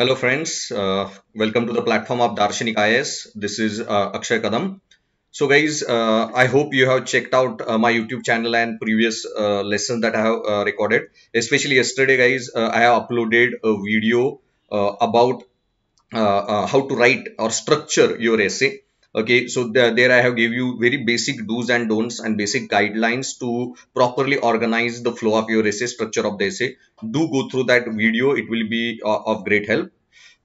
Hello friends, uh, welcome to the platform of Darshanik IS. This is uh, Akshay Kadam. So guys, uh, I hope you have checked out uh, my YouTube channel and previous uh, lessons that I have uh, recorded. Especially yesterday guys, I have uploaded a video about how to write or structure your essay. okay so the, there i have give you very basic do's and don'ts and basic guidelines to properly organize the flow of your essay structure of the essay do go through that video it will be uh, of great help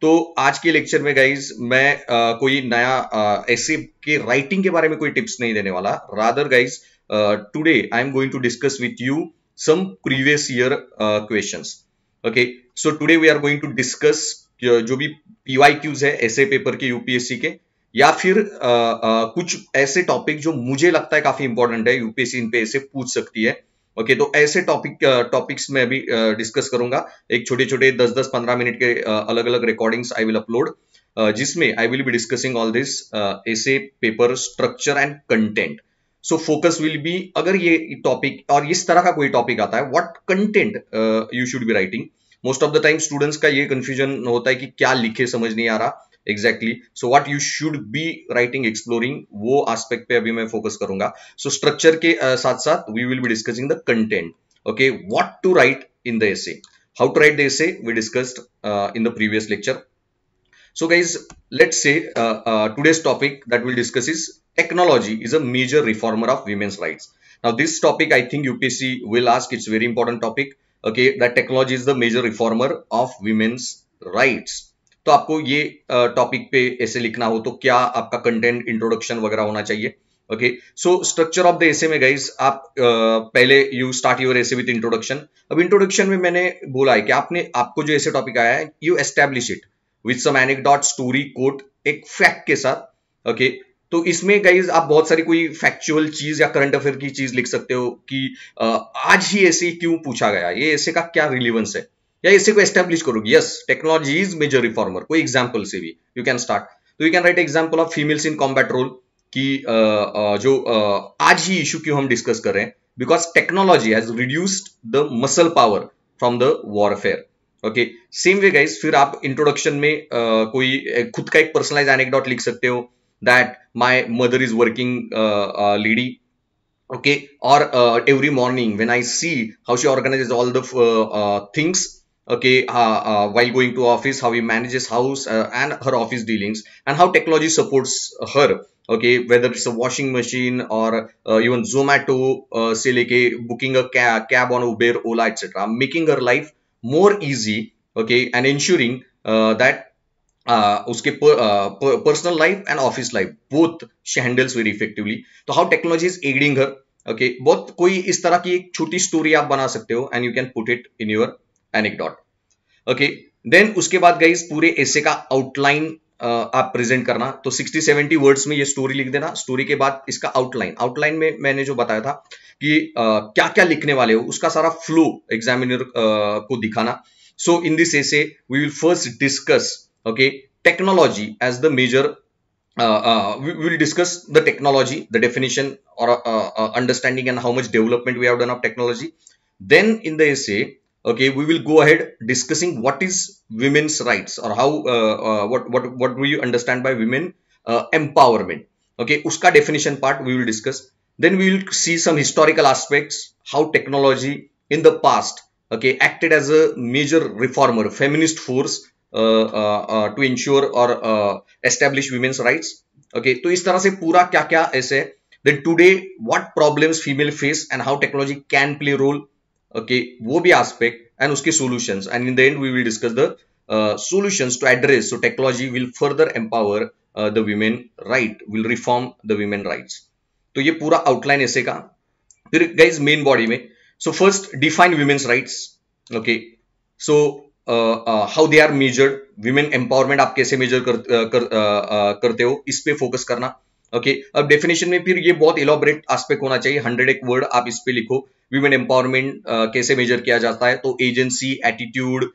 तो आज के lecture में guys मैं आ, कोई नया ऐसे के writing के बारे में कोई टिप्स नहीं देने वाला rather guys today I am going to discuss with you some previous year questions okay so today we are going to discuss जो भी पीवाईक्यूज है ऐसे पेपर के यूपीएससी के या फिर आ, आ, कुछ ऐसे टॉपिक जो मुझे लगता है काफी इंपॉर्टेंट है यूपीएससी इन पे ऐसे पूछ सकती है ओके okay, तो ऐसे टॉपिक टॉपिक्स में अभी डिस्कस करूंगा एक छोटे छोटे 10-10 15 मिनट के अलग अलग रिकॉर्डिंग्स आई विल अपलोड जिसमें I will be discussing all this essay paper structure and content so focus will be अगर ये टॉपिक और इस तरह का कोई टॉपिक आता है what content you should be writing most of the time students का ये कंफ्यूजन होता है कि क्या लिखे समझ नहीं आ रहा Exactly. So what you should be writing, exploring, वो aspect. पे अभी focus फोकस so, structure. के uh, साथ साथ we will be discussing the content okay what to write in how to write the essay we discussed uh, in the previous lecture. So guys, let's say uh, uh, today's topic that we'll discuss is technology is a major reformer of women's rights. Now this topic I think UPC will ask, it's very important topic, okay, that technology is the major reformer of women's rights. तो आपको ये topic पे ऐसे लिखना हो तो क्या आपका कंटेंट इंट्रोडक्शन वगैरह होना चाहिए okay so structure of the essay में गाइज आप पहले you start your essay with introduction अब इंट्रोडक्शन में मैंने बोला है कि आपने आपको जो ऐसे टॉपिक आया है you establish it with some dot story quote एक फैक्ट के साथ ओके okay? तो इसमें गाइज आप बहुत सारी कोई फैक्चुअल चीज या करंट अफेयर की चीज लिख सकते हो कि आज ही ऐसे क्यों पूछा गया ये ऐसे का क्या रिलीवेंस है या इसी को एस्टेब्लिश करोगी yes technology is major reformer कोई एग्जाम्पल से भी यू कैन स्टार्ट तो you can write example of females in combat role कि जो आज ही इश्यू क्यों हम डिस्कस कर रहे हैं because technology has reduced the muscle power from the warfare okay same way guys फिर आप इंट्रोडक्शन में uh, कोई खुद का एक पर्सनलाइज एनेकडॉट लिख सकते हो that my mother is working lady okay और every morning when I see how she organize all the things okay uh, uh, while going to office how he manages house uh, and her office dealings and how technology supports her okay whether it's a washing machine or uh, even zomato uh, say like a, booking a cab, cab on uber ola etc making her life more easy okay and ensuring uh, that uh, उसके personal life and office life both she handles very effectively तो how technology is adding her okay बहुत कोई इस तरह की एक छोटी story आप बना सकते हो and you can put it in your. Anecdote okay then उसके बाद गई पूरे ऐसे का आउटलाइन आप प्रेजेंट करना तो 60 70 वर्ड्स में ये स्टोरी लिख देना स्टोरी के बाद इसका आउटलाइन आउटलाइन में मैंने जो बताया था कि आ, क्या क्या लिखने वाले हो उसका सारा फ्लो एग्जामिनर को दिखाना so in this essay we will first discuss okay technology as the major Uh, uh, we will discuss the technology, the definition or uh, understanding and how much development we have done of technology. Then okay we will go ahead discussing what is women's rights or how uh, uh, what what what do you understand by women uh, empowerment okay uska definition part we will discuss then we will see some historical aspects how technology in the past okay acted as a major reformer feminist force uh, uh, uh, to ensure or establish women's rights okay to इस तरह से पूरा क्या क्या then today what problems female face and how technology can play role okay wo bhi aspect and uske solutions and in the end we will discuss the uh, solutions to address so technology will further empower uh, the women right will reform the women rights तो ये पूरा outline ऐसे का फिर guys main body में so first define women's rights okay so how they are measured women empowerment आप कैसे major कर, uh, कर, uh, uh, करते हो इस पे फोकस करना ओके okay, अब डेफिनेशन में फिर ये बहुत इलाबरेट आस्पेक्ट होना चाहिए हंड्रेड एक वर्ड आप इस पे लिखो वीमेन एम्पावरमेंट uh, कैसे मेजर किया जाता है तो एजेंसी एटीट्यूड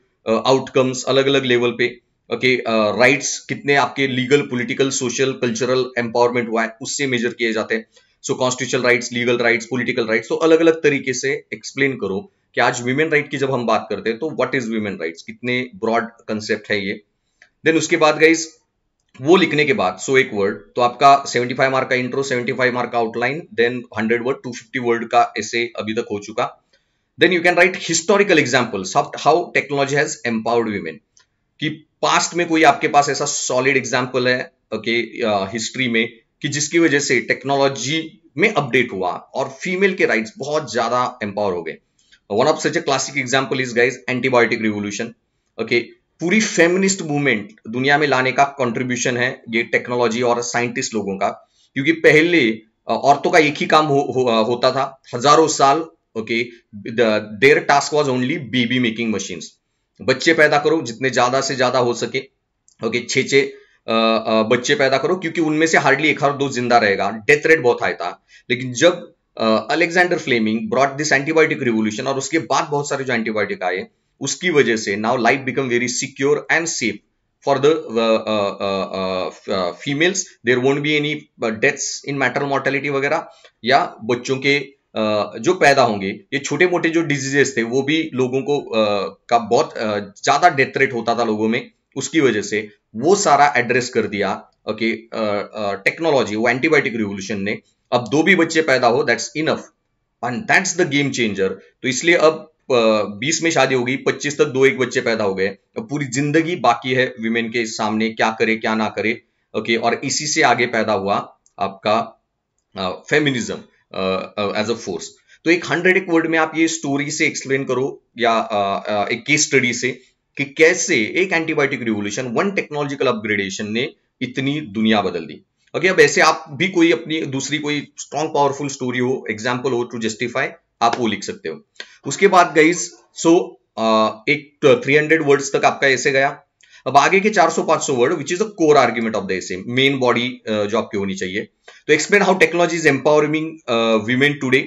आउटकम्स अलग अलग लेवल पे ओके okay, राइट्स uh, कितने आपके legal political social cultural empowerment हुआ है उससे मेजर किए जाते हैं so constitution rights legal rights political rights तो अलग अलग तरीके से एक्सप्लेन करो कि आज वीमेन राइट की जब हम बात करते हैं तो वट इज वीमेन राइट्स कितने ब्रॉड कंसेप्ट है ये देन उसके बाद गाइज वो लिखने के बाद सो एक वर्ड तो आपका 75 मार्क का इंट्रो 75 मार्क का आउटलाइन देन 100 वर्ड 250 वर्ड का ऐसे अभी तक हो चुका then you can write historical example how technology has empowered women कि पास्ट में कोई आपके पास ऐसा सॉलिड एग्जाम्पल है ओके okay, हिस्ट्री uh, में कि जिसकी वजह से टेक्नोलॉजी में अपडेट हुआ और फीमेल के राइट्स बहुत ज्यादा एम्पावर हो गए one of such a classic example is guys antibiotic revolution okay पूरी फेमिनिस्ट मूवमेंट दुनिया में लाने का कंट्रीब्यूशन है ये टेक्नोलॉजी और साइंटिस्ट लोगों का क्योंकि पहले औरतों का एक ही काम हो, हो, होता था हजारों साल okay there task was only baby making machines बच्चे पैदा करो जितने ज्यादा से ज्यादा हो सके ओके छे छे बच्चे पैदा करो क्योंकि उनमें से हार्डली एक हर दो जिंदा रहेगा डेथ रेट बहुत हाई था लेकिन जब Alexander Fleming brought this antibiotic revolution और उसके बाद बहुत सारे जो एंटीबायोटिक आए उसकी वजह से now life become very secure and safe for the females there won't be any deaths in maternal mortality वगैरह या बच्चों के uh, जो पैदा होंगे ये छोटे मोटे जो डिजीजेस थे वो भी लोगों को uh, का बहुत ज़्यादा डेथ रेट होता था लोगों में उसकी वजह से वो सारा एड्रेस कर दिया ओके टेक्नोलॉजी uh, वो एंटीबायोटिक रिवोल्यूशन ने अब दो भी बच्चे पैदा हो that's enough and that's the game changer तो इसलिए अब बीस में शादी हो गई पच्चीस तक दो एक बच्चे पैदा हो गए पूरी जिंदगी बाकी है विमेन के सामने क्या करे क्या ना करे ओके और इसी से आगे पैदा हुआ आपका फेमिनिज्म एज अ फोर्स तो एक हंड्रेड एक वर्ड में आप ये स्टोरी से एक्सप्लेन करो या एक केस स्टडी से कि कैसे एक antibiotic revolution one technological upgradation ने इतनी दुनिया बदल दी ओके अब ऐसे आप भी कोई अपनी दूसरी कोई स्ट्रॉन्ग पावरफुल स्टोरी हो एग्जाम्पल हो टू जस्टिफाई आप वो लिख सकते हो उसके बाद गई सो एक 300 वर्ड्स तक आपका ऐसे गया अब आगे के 400-500 word which is the core argument of the essay main body जो आपकी होनी चाहिए तो explain how technology is empowering women today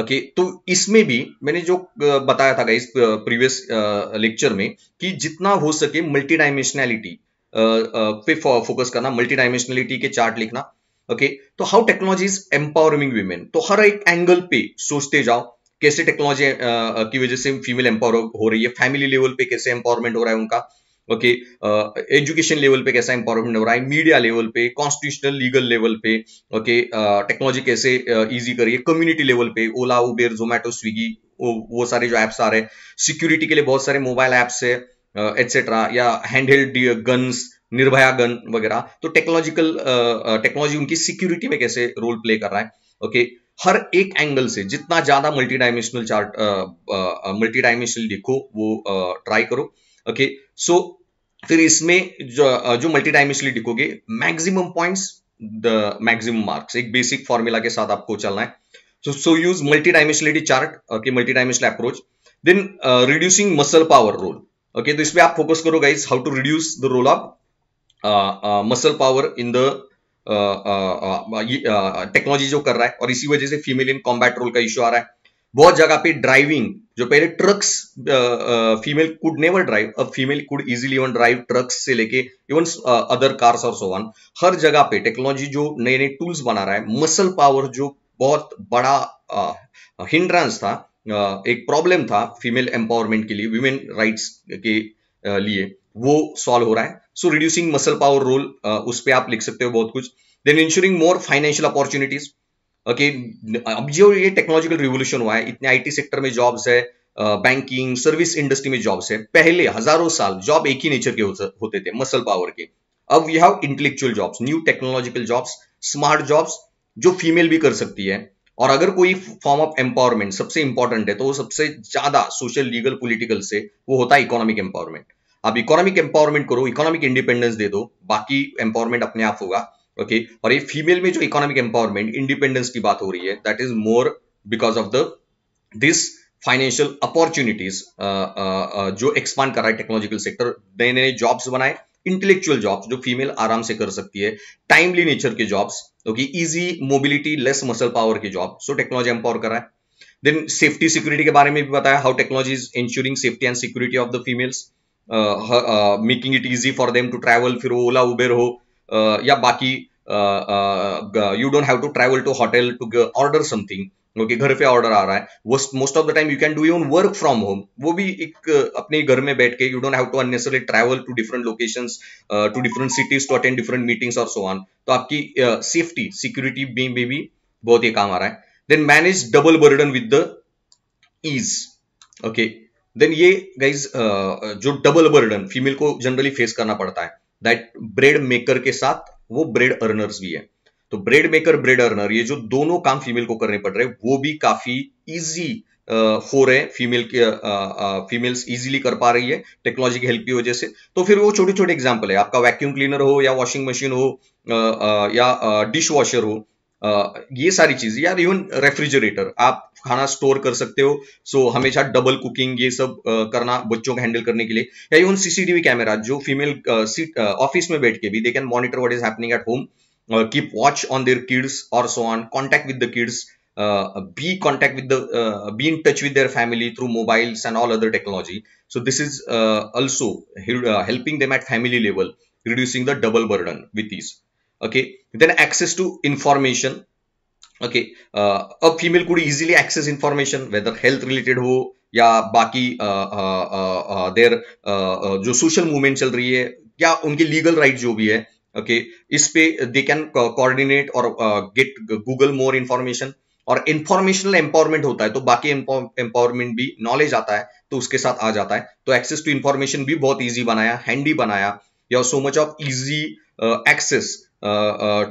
okay तो इसमें भी मैंने जो बताया था गाइस प्रीवियस लेक्चर में कि जितना हो सके मल्टी डायमेंशनैलिटी पे फोकस करना मल्टी डायमेंशनैलिटी के चार्ट लिखना ओके okay? तो how technology is empowering women तो हर एक एंगल पे सोचते जाओ कैसे टेक्नोलॉजी की वजह से फीमेल एम्पावर हो रही है फैमिली लेवल पे कैसे एम्पावरमेंट हो रहा है उनका ओके एजुकेशन लेवल पे कैसा एम्पावरमेंट हो रहा है मीडिया लेवल पे कॉन्स्टिट्यूशनल लीगल लेवल पे ओके टेक्नोलॉजी कैसे ईजी है कम्युनिटी लेवल पे ओला उबेर जोमेटो स्विगी वो सारे जो ऐप्स आ रहे हैं सिक्योरिटी के लिए बहुत सारे मोबाइल ऐप्स है एटसेट्रा या handheld held guns Nirbhaya gun वगैरह तो टेक्नोलॉजिकल टेक्नोलॉजी उनकी सिक्योरिटी में कैसे रोल प्ले कर रहा है ओके okay? हर एक एंगल से जितना ज्यादा multi dimensional chart multi dimensional लिखो वो ट्राई करो ओके सो फिर इसमें जो जो मल्टी डायमेंशनली लिखोगे maximum points the maximum marks एक बेसिक फॉर्मूला के साथ आपको चलना है so so use multi dimensionality chart okay multi dimensional approach then reducing muscle power role okay तो इसमें आप फोकस करो guys how to reduce the role of muscle power in the technology जो कर रहा है और इसी वजह से फीमेल इन कॉम्बैट रोल का इश्यू आ रहा है बहुत जगह पे ड्राइविंग जो पहले trucks female could never drive अब female could easily even drive trucks से लेके इवन अदर कार्स और सोवान हर जगह पे टेक्नोलॉजी जो नए नए टूल्स बना रहा है मसल पावर जो बहुत बड़ा हिंड्रांस था एक प्रॉब्लम था फीमेल एम्पावरमेंट के लिए वुमेन राइट्स के लिए वो सॉल्व हो रहा है so reducing muscle power role उस पर आप लिख सकते हो बहुत कुछ then ensuring more financial opportunities okay अब जो ये टेक्नोलॉजिकल रिवोल्यूशन हुआ है इतने आईटी सेक्टर में जॉब्स है बैंकिंग सर्विस इंडस्ट्री में जॉब्स है पहले हजारों साल जॉब एक ही नेचर के होते थे मसल पावर के अब we have intellectual jobs new technological jobs smart jobs जो फीमेल भी कर सकती है और अगर कोई फॉर्म ऑफ एम्पावरमेंट सबसे इंपॉर्टेंट है तो वो सबसे ज्यादा सोशल लीगल पॉलिटिकल से वो होता है इकोनॉमिक एम्पावरमेंट आप इकोनॉमिक एम्पावरमेंट करो इकोनॉमिक इंडिपेंडेंस दे दो बाकी एम्पावरमेंट अपने आप होगा ओके okay? और ये फीमेल में जो इकोनॉमिक एम्पावरमेंट इंडिपेंडेंस की बात हो रही है that is more because of the this financial opportunities जो एक्सपांड कर रहा है टेक्नोलॉजिकल सेक्टर नए नए जॉब्स बनाए इंटेलेक्चुअल जॉब्स जो फीमेल आराम से कर सकती है टाइमली नेचर के jobs okay easy mobility less muscle power के जॉब सो टेक्नोलॉजी एम्पावर करा है देन सेफ्टी सिक्योरिटी के बारे में भी बताया how technology is ensuring safety and security of the females making it easy for them to travel फिर Ola Uber हो या बाकी you don't have to travel to hotel to order something okay घर पे ऑर्डर आ रहा है most of the time you can do your work from home वो भी एक अपने घर में बैठ के you don't have to unnecessary travel to different location to different cities to attend different meetings और सो ऑन तो आपकी सेफ्टी सिक्योरिटी में भी बहुत ही काम आ रहा है then manage double burden with the ease okay then ये गाइज uh, जो डबल बर्डन फीमेल को जनरली फेस करना पड़ता है दैट ब्रेड मेकर के साथ वो ब्रेड अर्नर्स भी है तो ब्रेड मेकर ब्रेड अर्नर ये जो दोनों काम फीमेल को करने पड़ रहे हैं वो भी काफी इजी हो रहे फीमेल के फीमेल्स इजीली कर पा रही है टेक्नोलॉजी की हेल्प की वजह से तो फिर वो छोटे छोटे एग्जाम्पल है आपका वैक्यूम क्लीनर हो या वॉशिंग मशीन हो आ, आ, या डिश वॉशर हो आ, ये सारी चीजें यार इवन रेफ्रिजरेटर आप खाना स्टोर कर सकते हो सो so, हमेशा डबल कुकिंग ये सब करना बच्चों को हैंडल करने के लिए या इवन सीसीटीवी कैमरा जो फीमेल ऑफिस में बैठ के भी they can monitor what is happening at home keep watch on their kids और so on contact with the kids be contact with be in touch with their family through mobiles and all other technology so this is also helping them at family level reducing the double burden with this okay then access to information okay अब female could easily access information whether health related हो या बाकी there uh, uh, uh, जो social movement चल रही है या उनके लीगल राइट जो भी है ओके okay, इस पे दे कैन कोऑर्डिनेट और गेट गूगल मोर इन्फॉर्मेशन और इंफॉर्मेशनल एम्पावरमेंट होता है तो बाकी एम्पावरमेंट भी नॉलेज आता है तो उसके साथ आ जाता है तो एक्सेस टू इन्फॉर्मेशन भी बहुत ईजी बनाया हैंडी बनाया या so much of easy access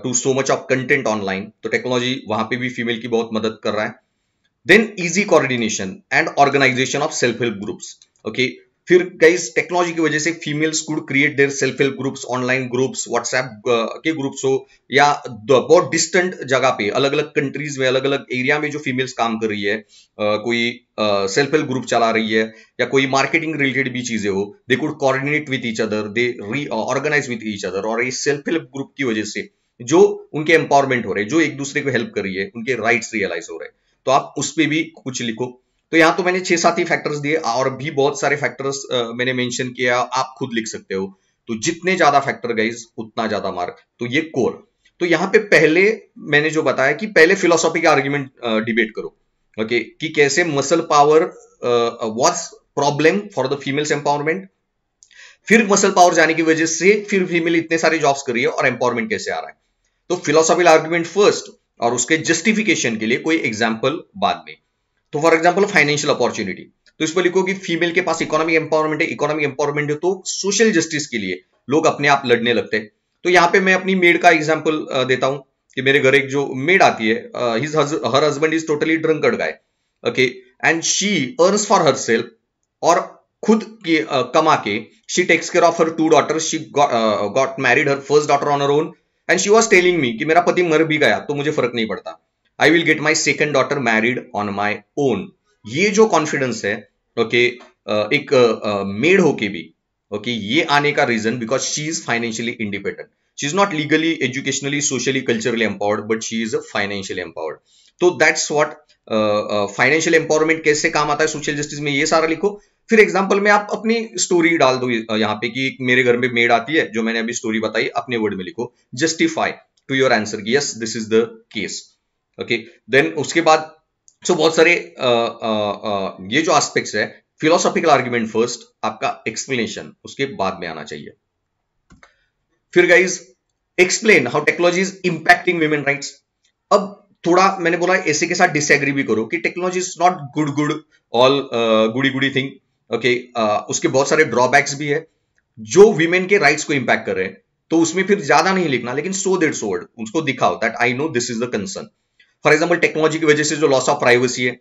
to so much of content online तो टेक्नोलॉजी वहां पे भी फीमेल की बहुत मदद कर रहा है then easy coordination and organisation of self help groups okay फिर कई टेक्नोलॉजी की वजह से females could create their self help groups online groups WhatsApp के ग्रुप्स हो या बहुत डिस्टेंट जगह पे अलग अलग कंट्रीज में अलग अलग एरिया में जो फीमेल्स काम कर रही है uh, कोई सेल्फ हेल्प ग्रुप चला रही है या कोई मार्केटिंग रिलेटेड भी चीजें हो they could coordinate with each other they reorganise with each other और इस सेल्फ हेल्प ग्रुप की वजह से जो उनके एम्पावरमेंट हो रहे हैं जो एक दूसरे को हेल्प कर रही है उनके राइट्स रियलाइज हो रहे हैं तो आप उस पर भी कुछ लिखो तो यहां तो मैंने छह सात ही फैक्टर्स दिए और भी बहुत सारे फैक्टर्स मैंने मेंशन किया आप खुद लिख सकते हो तो जितने ज्यादा फैक्टर गाइज उतना ज्यादा मार्क तो ये कोर तो यहां पे पहले मैंने जो बताया कि पहले फिलोसॉफी का आर्ग्यूमेंट डिबेट करो ओके कि कैसे muscle power was problem for the females empowerment फिर मसल पावर जाने की वजह से फिर फीमेल इतने सारे जॉब्स कर रही है और एम्पावरमेंट कैसे आ रहा है तो फिलोसॉफिकल आर्ग्यूमेंट फर्स्ट और उसके जस्टिफिकेशन के लिए कोई एग्जाम्पल बाद में तो फॉर एग्जाम्पल फाइनेंशियल अपॉर्चुनिटी तो इस पर लिखो कि फीमेल के पास इकोनॉमिक एम्पावरमेंट है इकोनॉमिक एम्पावरमेंट है तो सोशल जस्टिस के लिए लोग अपने आप लड़ने लगते हैं तो यहाँ पे मैं अपनी मेड का एग्जाम्पल देता हूँ कि मेरे घर एक जो मेड आती है हर husband is totally drunkard guy okay and she earns for her self और खुद के uh, कमा के she takes care of her two daughter she got married her first daughter on her own and she was telling me कि मेरा पति मर भी गया तो मुझे फर्क नहीं पड़ता I will get my second daughter married on my own ये जो कॉन्फिडेंस है ओके okay, uh, एक मेड uh, uh, होके भी ओके okay, ये आने का reason because she is financially independent she is not legally educationally socially culturally empowered but she is financially empowered तो दैट्स वॉट फाइनेंशियल एम्पावरमेंट कैसे काम आता है सोशल जस्टिस में ये सारा लिखो फिर एग्जाम्पल में आप अपनी स्टोरी डाल दो यहाँ पे कि मेरे घर में मेड आती है जो मैंने अभी स्टोरी बताई अपने वर्ड में लिखो justify to your answer yes this is the case okay then उसके बाद सो बहुत सारे आ, आ, आ, ये जो एस्पेक्ट्स है फिलोसॉफिकल आर्ग्यूमेंट फर्स्ट आपका एक्सप्लेनेशन उसके बाद में आना चाहिए फिर guys explain how technology is impacting women rights अब थोड़ा मैंने बोला ऐसे के साथ डिसएग्री भी करो कि technology is not good good all goody goody thing okay उसके बहुत सारे ड्रॉबैक्स भी है जो वीमेन के राइट्स को इंपैक्ट कर रहे हैं तो उसमें फिर ज्यादा नहीं लिखना लेकिन सो देट सो वर्ड उसको दिखाओ that I know this is the concern for example technology की वजह से जो लॉस ऑफ प्राइवेसी है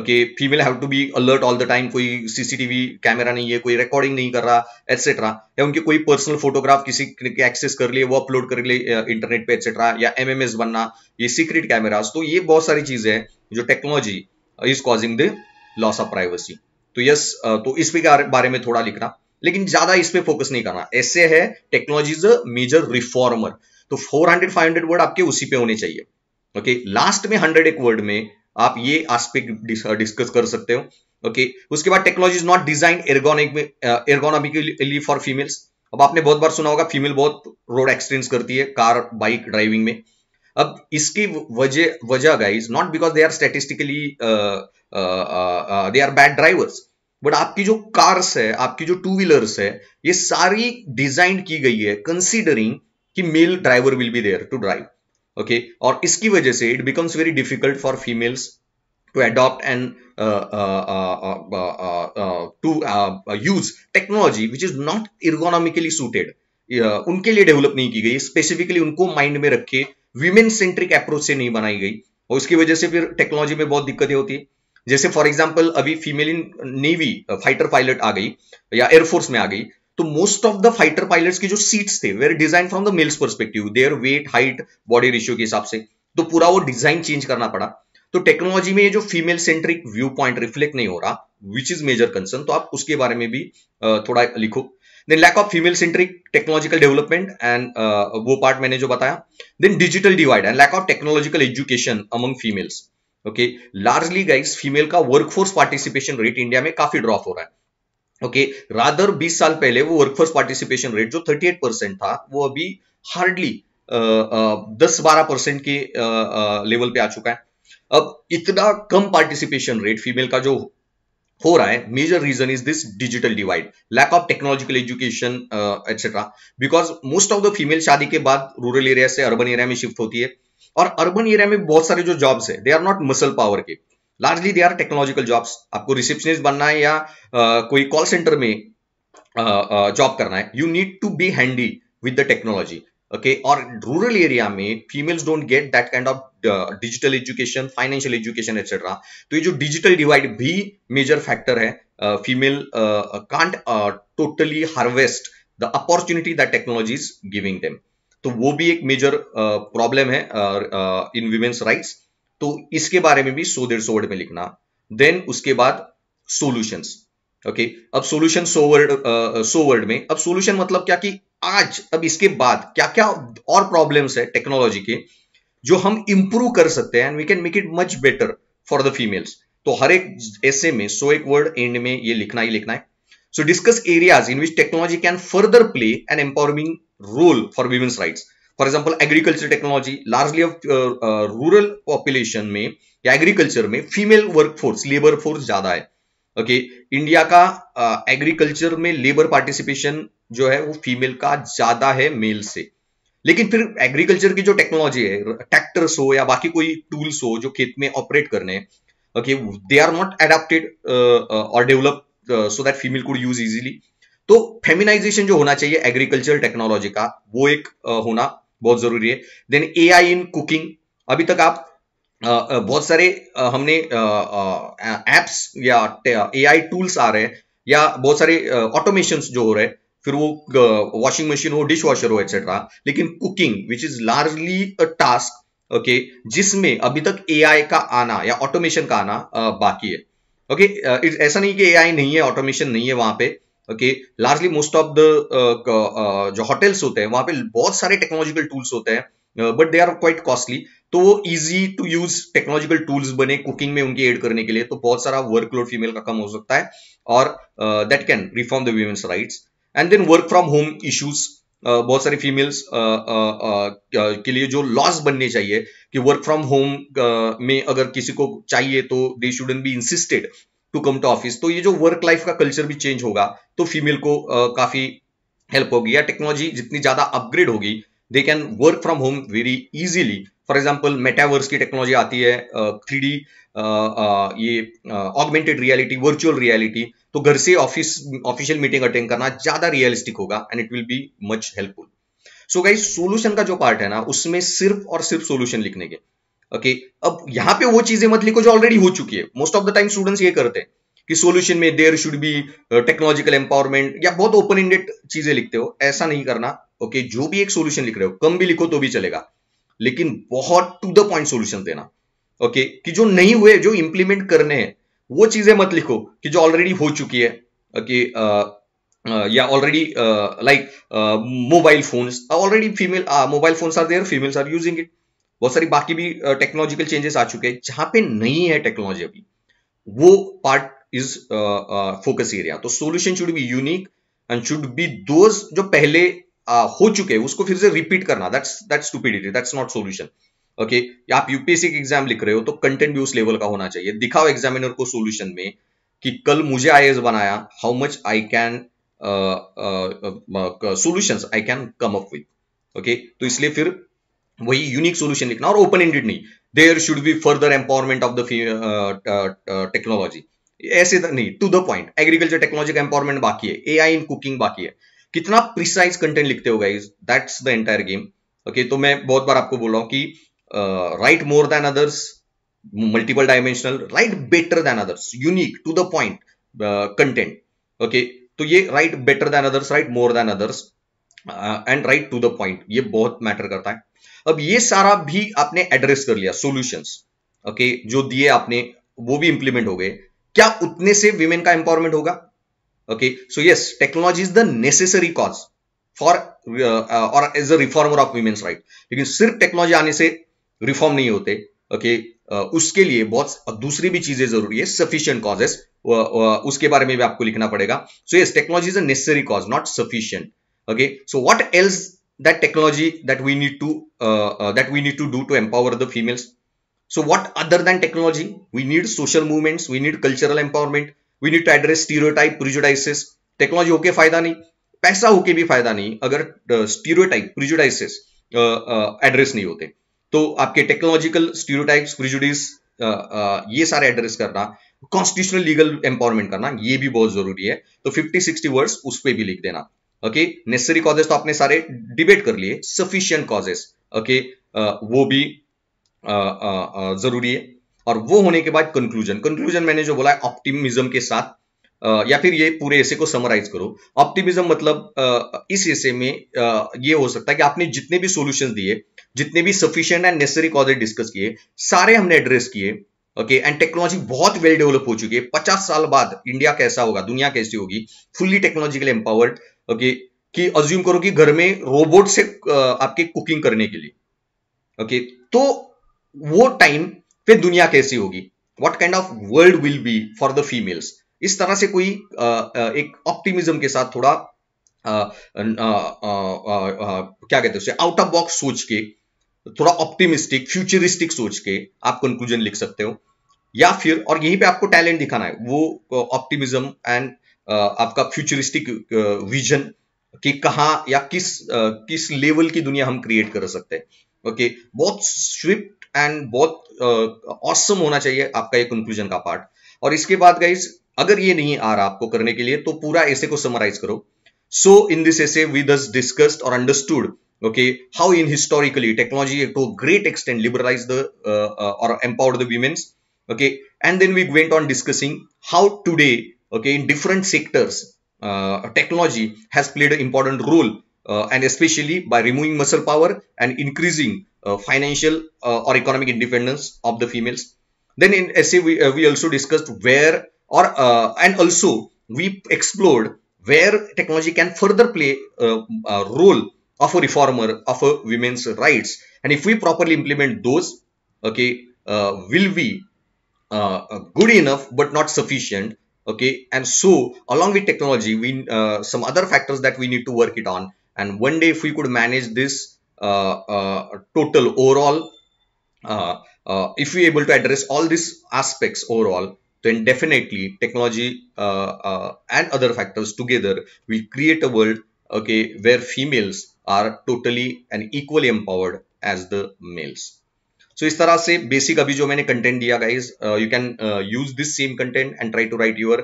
okay female have to be alert all the time कोई सीसीटीवी कैमरा नहीं है कोई रिकॉर्डिंग नहीं कर रहा एटसेट्रा या उनके कोई पर्सनल फोटोग्राफ किसी के एक्सेस कर लिए वो अपलोड कर लिए इंटरनेट पे एटसेट्रा या एमएमएस बनना ये सीक्रेट कैमराज तो ये बहुत सारी चीजें हैं जो technology is causing the loss of privacy तो यस तो इस पे बारे में थोड़ा लिखना लेकिन ज्यादा इस पे फोकस नहीं करना ऐसे है technology is a major reformer तो 400 500 वर्ड आपके उसी पे होने चाहिए ओके लास्ट में हंड्रेड एक वर्ड में आप ये आस्पेक्ट डिस्कस uh, कर सकते हो ओके okay, उसके बाद technology is not design ergonomic ergonomically for females अब आपने बहुत बार सुना होगा फीमेल बहुत रोड एक्सपीरियंस करती है कार बाइक ड्राइविंग में अब इसकी वजह वजह guys not because they are statistically they are bad drivers but आपकी जो कार्स है आपकी जो टू व्हीलर्स है ये सारी डिजाइन की गई है कंसिडरिंग कि male driver will be there to drive okay okay? और इसकी वजह से it becomes very difficult for females to adopt and to use technology which is not ergonomically suited उनके लिए डेवलप नहीं की गई स्पेसिफिकली उनको माइंड में रखे वीमेन सेंट्रिक अप्रोच से नहीं बनाई गई और उसकी वजह से फिर टेक्नोलॉजी में बहुत दिक्कतें होती है जैसे फॉर एग्जाम्पल अभी female in navy fighter pilot आ गई या एयरफोर्स में आ गई तो most of the fighter pilots की जो सीट्स थे were design from the males perspective their weight height body ratio के हिसाब से तो पूरा वो डिजाइन चेंज करना पड़ा तो टेक्नोलॉजी में ये जो female centric viewpoint reflect नहीं हो रहा विच इज मेजर कंसर्न तो आप उसके बारे में भी थोड़ा लिखो then lack of female centric technological development and वो पार्ट मैंने जो बताया then digital divide and lack of technological education among females okay largely guys female का वर्कफोर्स पार्टिसिपेशन रेट इंडिया में काफी ड्रॉप हो रहा है ओके रादर 20 साल पहले वो वर्कफोर्स पार्टिसिपेशन रेट जो 38 परसेंट था वो अभी हार्डली uh, uh, दस बारह परसेंट के लेवल uh, पे आ चुका है अब इतना कम पार्टिसिपेशन रेट फीमेल का जो हो रहा है major reason is this digital divide lack of technological education etcetera because most of the female शादी के बाद रूरल एरिया से अर्बन एरिया में शिफ्ट होती है और अर्बन एरिया में बहुत सारे जो जॉब्स है they are not muscle power के largely they are technological jobs आपको रिसेप्शनिस्ट बनना है या आ, कोई कॉल सेंटर में जॉब करना है you need to be handy with the technology okay और रूरल एरिया में females don't get that kind of digital education financial education etcetera तो ये जो डिजिटल डिवाइड भी मेजर फैक्टर है female can't totally harvest the opportunity that technology is giving them तो वो भी एक मेजर प्रॉब्लम है इन वुमेन्स राइट्स तो इसके बारे में भी सो डेढ़ सौ वर्ड में लिखना देन उसके बाद सोल्यूशन ओके अब solution so word so word में अब सोल्यूशन मतलब क्या कि आज अब इसके बाद क्या क्या और प्रॉब्लम है टेक्नोलॉजी के जो हम इंप्रूव कर सकते हैं and we can make it much better for the females तो हर एक ऐसे में सो एक वर्ड एंड में ये लिखना ही लिखना है so discuss areas in which technology can further play an empowering role for women's rights for example agriculture technology largely of rural population में या एग्रीकल्चर में फीमेल वर्कफोर्स लेबर फोर्स ज्यादा है ओके okay, इंडिया का agriculture uh, में labour participation जो है वो फीमेल का ज्यादा है मेल से लेकिन फिर एग्रीकल्चर की जो टेक्नोलॉजी है ट्रैक्टर्स हो या बाकी कोई टूल्स हो जो खेत में ऑपरेट करने हैं okay they are not adapted और develop so that female could use easily तो फेमिनाइजेशन जो होना चाहिए एग्रीकल्चर टेक्नोलॉजी का वो एक uh, होना बहुत जरूरी है देन आई इन कुकिंग अभी तक आप बहुत सारे हमने एप्स या आई टूल्स आ रहे हैं या बहुत सारे ऑटोमेशन जो हो रहे हैं फिर वो वॉशिंग मशीन हो डिश वॉशर हो एक्सेट्रा लेकिन cooking which is largely a task okay जिसमें अभी तक ए का आना या ऑटोमेशन का आना बाकी है ओके okay, ऐसा नहीं कि ए नहीं है ऑटोमेशन नहीं है वहां पे okay largely most of the जो होटल्स होते हैं वहां पे बहुत सारे टेक्नोलॉजिकल टूल्स होते हैं but they are quite costly तो वो easy to use technological tools बने कुकिंग में उनकी एड करने के लिए तो बहुत सारा वर्कलोड फीमेल का कम हो सकता है और that can reform the women's rights and then work from home issues बहुत सारी फीमेल्स uh, uh, uh, के लिए जो लॉस बनने चाहिए कि वर्क फ्रॉम होम में अगर किसी को चाहिए तो they shouldn't be insisted to come to office तो ये जो वर्क लाइफ का कल्चर भी चेंज होगा तो फीमेल को uh, काफी हेल्प होगी या टेक्नोलॉजी जितनी ज्यादा अपग्रेड होगी they can work from home very easily for example metaverse की टेक्नोलॉजी आती है थ्री uh, डी uh, ये ऑगमेंटेड रियलिटी वर्चुअल रियलिटी तो घर से ऑफिस ऑफिशियल मीटिंग अटेंड करना ज्यादा रियलिस्टिक होगा and it will be much helpful so guys solution का जो पार्ट है ना उसमें सिर्फ और सिर्फ सोल्यूशन लिखने के ओके अब यहां पे वो चीजें मत लिखो जो ऑलरेडी हो चुकी है most of the time students ये करते हैं कि सोल्यूशन में there should be technological empowerment या बहुत ओपन इंडेड चीजें लिखते हो ऐसा नहीं करना ओके okay, जो भी एक सोल्यूशन लिख रहे हो कम भी लिखो तो भी चलेगा लेकिन बहुत टू द पॉइंट सोल्यूशन देना ओके okay, कि जो नहीं हुए जो इंप्लीमेंट करने हैं वो चीजें मत लिखो कि जो ऑलरेडी हो चुकी है ओके okay, uh, uh, या already like mobile phones already female mobile phones are there females are using it बहुत सारी बाकी भी टेक्नोलॉजिकल चेंजेस आ चुके हैं जहां पे नहीं है टेक्नोलॉजी अभी वो पार्ट इज फोकस एरिया तो solution should be unique and should be those जो पहले uh, हो चुके हैं उसको फिर से रिपीट करना that's that's that's not solution okay आप यूपीएससी का एग्जाम लिख रहे हो तो कंटेंट भी उस लेवल का होना चाहिए दिखाओ एग्जामिनर को सोल्यूशन में कि कल मुझे आई बनाया how much I can solution I can come up with okay तो इसलिए फिर वही यूनिक सोल्यूशन लिखना और ओपन एंडेड नहीं there should be further empowerment of the technology ऐसे नहीं to the point agriculture technology का एम्पावरमेंट बाकी है आई इन कुकिंग बाकी है कितना प्रिसाइज कंटेंट लिखते हो guys that's the entire game okay तो मैं बहुत बार आपको बोल रहा हूँ कि write more than others multiple dimensional write better than others unique to the point content okay तो ये write better than others write more than others and write to the point ये बहुत मैटर करता है अब ये सारा भी आपने एड्रेस कर लिया सॉल्यूशंस ओके okay, जो दिए आपने वो भी इंप्लीमेंट हो गए क्या उतने से विमेन का एम्पावरमेंट होगा okay so yes technology is the necessary cause for और as a reformer of women's right लेकिन सिर्फ टेक्नोलॉजी आने से रिफॉर्म नहीं होते ओके okay, Uh, उसके लिए बहुत दूसरी भी चीजें जरूरी है सफिशियंट कॉजेस uh, uh, उसके बारे में भी आपको लिखना पड़ेगा so yes technology is a necessary cause not sufficient okay so what else that technology that we need to uh, uh, that we need to do to empower the females so what other than technology we need social movements we need cultural empowerment we need to address stereotype prejudices technology okay okay fayda nahi paisa bhi fayda nahi agar uh, stereotype prejudices uh, uh, address nahi hote to aapke technological stereotypes prejudices uh, uh, ye sare address karna constitutional legal empowerment करना ये भी बहुत जरूरी है तो 50 60 words उस पर भी लिख देना ओके नेसेसरी कॉजेस तो आपने सारे डिबेट कर लिए सफिशियंट कॉजेस ओके वो भी आ, आ, आ, जरूरी है और वो होने के बाद कंक्लूजन कंक्लूजन मैंने जो बोला है ऑप्टिमिज्म के साथ या फिर ये पूरे ऐसे को समराइज करो ऑप्टिमिज्म मतलब इस ऐसे में ये हो सकता है कि आपने जितने भी सॉल्यूशंस दिए जितने भी sufficient and necessary causes discuss किए सारे हमने एड्रेस किए ओके एंड टेक्नोलॉजी बहुत वेल डेवलप हो चुकी है पचास साल बाद इंडिया कैसा होगा दुनिया कैसी होगी फुल्ली टेक्नोलॉजिकली एम्पावर्ड ओके कि अज्यूम करो कि घर में रोबोट से आपके कुकिंग करने के लिए ओके तो वो टाइम पे दुनिया कैसी होगी what kind of world will be for the females इस तरह से कोई एक ऑप्टिमिज्म के साथ थोड़ा क्या कहते हैं आउट ऑफ बॉक्स सोच के थोड़ा ऑप्टिमिस्टिक फ्यूचरिस्टिक सोच के आप कंक्लूजन लिख सकते हो या फिर और यहीं पे आपको टैलेंट दिखाना है वो ऑप्टिमिज्म एंड आपका फ्यूचरिस्टिक विजन कि कहा या किस किस लेवल की दुनिया हम क्रिएट कर सकते हैं ओके बहुत स्विफ्ट एंड बहुत ऑसम होना चाहिए आपका ये कंक्लूजन का पार्ट और इसके बाद गाइज अगर ये नहीं आ रहा आपको करने के लिए तो पूरा ऐसे को समराइज करो so in this essay we thus discussed और understood okay how in historically technology to great extent liberalise the और empowered uh, or empowered the women's okay and then we went okay in different sectors uh, technology has played an important role uh, and especially by removing muscle power and increasing uh, financial uh, or economic independence of the females then in essay we, uh, we also discussed where or uh, and also we explored where technology can further play a role of a reformer of a women's rights and if we properly implement those okay will be good enough but not sufficient okay and so along with technology we uh, some other factors that we need to work it on and one day if we could manage this uh, uh, total overall uh, if we able to address all these aspects overall then definitely technology and other factors together will create a world okay where females are totally and equally empowered as the males so so, इस तरह से basic अभी जो मैंने content दिया guys you can use this same content and try to write your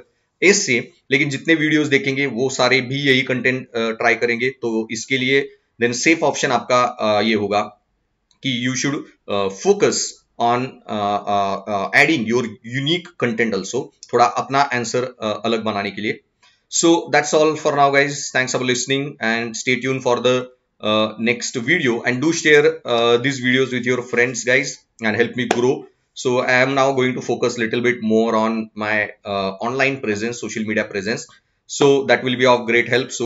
essay लेकिन जितने videos देखेंगे वो सारे भी यही कंटेंट ट्राई uh, करेंगे तो इसके लिए देन सेफ ऑप्शन आपका uh, ये होगा कि you should focus on adding your unique content also थोड़ा अपना आंसर uh, अलग बनाने के लिए so that's all for now guys thanks for listening and stay यून for the Uh, next video and do share uh, these videos with your friends guys and help me grow so i am now going to focus a little bit more on my uh, online presence social media presence so that will be of great help so